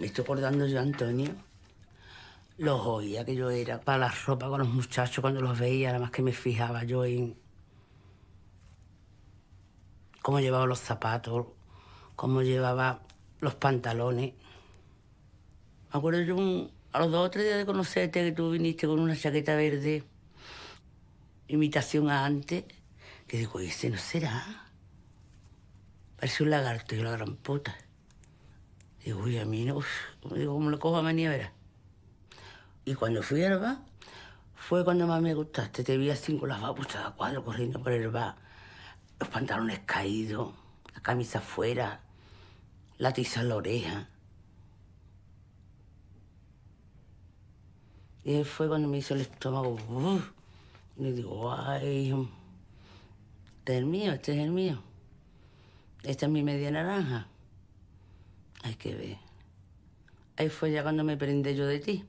me estoy acordando yo, Antonio, los oía que yo era para la ropa con los muchachos cuando los veía, nada más que me fijaba yo en cómo llevaba los zapatos, cómo llevaba los pantalones. Me acuerdo yo a los dos o tres días de conocerte que tú viniste con una chaqueta verde, imitación a antes, que digo, ese no será. Parece un lagarto y una gran puta. Digo, uy, a mí no, digo, ¿cómo lo cojo a manía, Y cuando fui al bar, fue cuando más me gustaste. Te vi a cinco las babuchas a cuatro, corriendo por el bar. Los pantalones caídos, la camisa afuera, la tiza en la oreja. Y fue cuando me hizo el estómago. y digo, ay, este es el mío, este es el mío. Esta es mi media naranja. Hay que ver. Ahí fue ya cuando me prendí yo de ti.